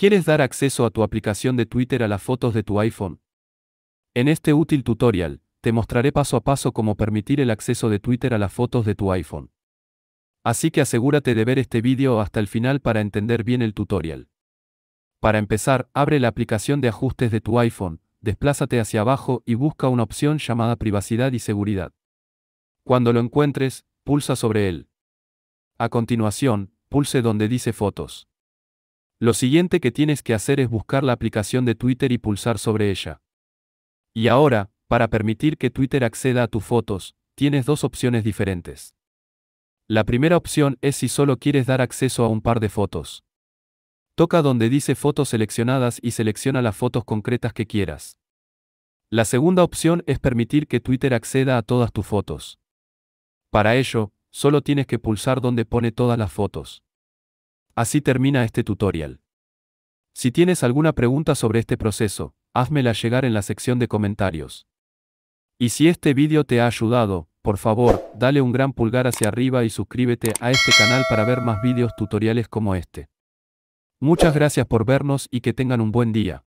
¿Quieres dar acceso a tu aplicación de Twitter a las fotos de tu iPhone? En este útil tutorial, te mostraré paso a paso cómo permitir el acceso de Twitter a las fotos de tu iPhone. Así que asegúrate de ver este vídeo hasta el final para entender bien el tutorial. Para empezar, abre la aplicación de ajustes de tu iPhone, desplázate hacia abajo y busca una opción llamada privacidad y seguridad. Cuando lo encuentres, pulsa sobre él. A continuación, pulse donde dice fotos. Lo siguiente que tienes que hacer es buscar la aplicación de Twitter y pulsar sobre ella. Y ahora, para permitir que Twitter acceda a tus fotos, tienes dos opciones diferentes. La primera opción es si solo quieres dar acceso a un par de fotos. Toca donde dice fotos seleccionadas y selecciona las fotos concretas que quieras. La segunda opción es permitir que Twitter acceda a todas tus fotos. Para ello, solo tienes que pulsar donde pone todas las fotos. Así termina este tutorial. Si tienes alguna pregunta sobre este proceso, házmela llegar en la sección de comentarios. Y si este vídeo te ha ayudado, por favor, dale un gran pulgar hacia arriba y suscríbete a este canal para ver más vídeos tutoriales como este. Muchas gracias por vernos y que tengan un buen día.